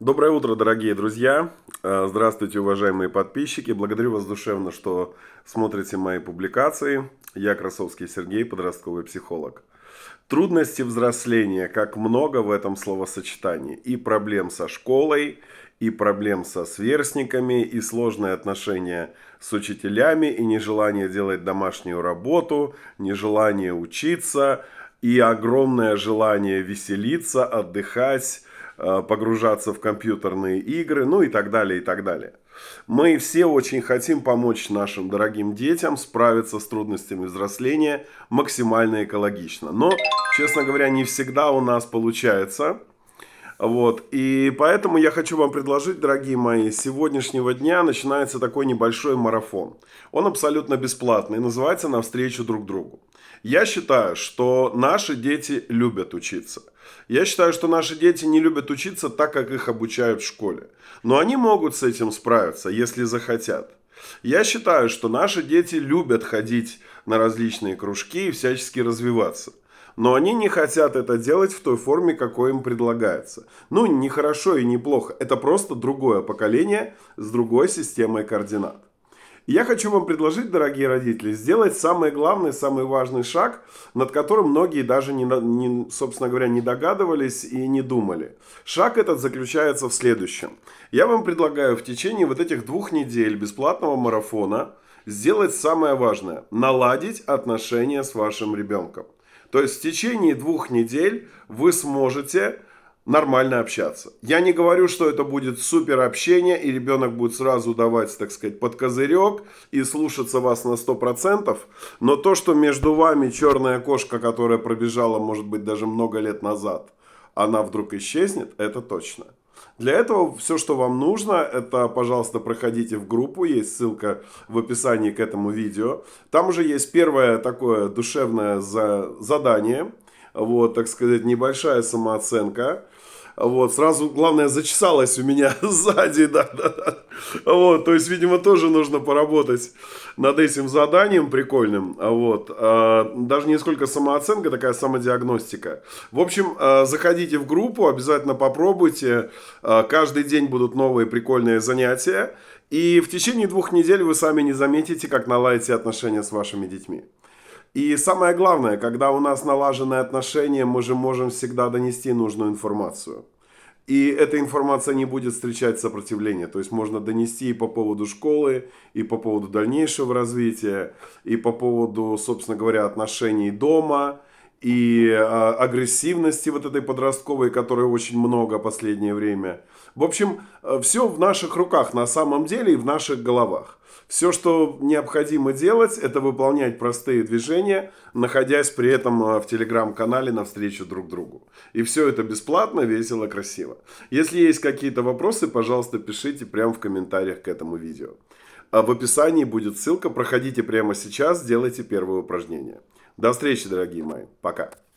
Доброе утро, дорогие друзья! Э, здравствуйте, уважаемые подписчики! Благодарю вас душевно, что смотрите мои публикации. Я Красовский Сергей, подростковый психолог. Трудности взросления, как много в этом словосочетании. И проблем со школой, и проблем со сверстниками, и сложные отношения с учителями, и нежелание делать домашнюю работу, нежелание учиться, и огромное желание веселиться, отдыхать, Э, погружаться в компьютерные игры, ну и так далее, и так далее. Мы все очень хотим помочь нашим дорогим детям справиться с трудностями взросления максимально экологично. Но, честно говоря, не всегда у нас получается. Вот. И поэтому я хочу вам предложить, дорогие мои, с сегодняшнего дня начинается такой небольшой марафон. Он абсолютно бесплатный, называется «Навстречу друг другу». Я считаю, что наши дети любят учиться – я считаю, что наши дети не любят учиться так, как их обучают в школе. Но они могут с этим справиться, если захотят. Я считаю, что наши дети любят ходить на различные кружки и всячески развиваться. Но они не хотят это делать в той форме, какой им предлагается. Ну, не хорошо и не плохо. Это просто другое поколение с другой системой координат. Я хочу вам предложить, дорогие родители, сделать самый главный, самый важный шаг, над которым многие даже, не, не, собственно говоря, не догадывались и не думали. Шаг этот заключается в следующем. Я вам предлагаю в течение вот этих двух недель бесплатного марафона сделать самое важное – наладить отношения с вашим ребенком. То есть в течение двух недель вы сможете нормально общаться. Я не говорю, что это будет супер общение, и ребенок будет сразу давать, так сказать, под козырек и слушаться вас на 100%, но то, что между вами черная кошка, которая пробежала, может быть, даже много лет назад, она вдруг исчезнет, это точно. Для этого все, что вам нужно, это, пожалуйста, проходите в группу, есть ссылка в описании к этому видео. Там уже есть первое такое душевное задание, вот, так сказать, небольшая самооценка – вот, сразу, главное, зачесалось у меня сзади, да, да, да. Вот, то есть, видимо, тоже нужно поработать над этим заданием прикольным. Вот, а, даже не сколько самооценка, такая самодиагностика. В общем, а, заходите в группу, обязательно попробуйте. А, каждый день будут новые прикольные занятия. И в течение двух недель вы сами не заметите, как наладите отношения с вашими детьми. И самое главное, когда у нас налажены отношения, мы же можем всегда донести нужную информацию. И эта информация не будет встречать сопротивления. То есть можно донести и по поводу школы, и по поводу дальнейшего развития, и по поводу, собственно говоря, отношений дома – и а, агрессивности вот этой подростковой, которой очень много последнее время. В общем, э, все в наших руках на самом деле и в наших головах. Все, что необходимо делать, это выполнять простые движения, находясь при этом э, в телеграм-канале навстречу друг другу. И все это бесплатно, весело, красиво. Если есть какие-то вопросы, пожалуйста, пишите прямо в комментариях к этому видео. А в описании будет ссылка, проходите прямо сейчас, сделайте первое упражнение. До встречи, дорогие мои. Пока.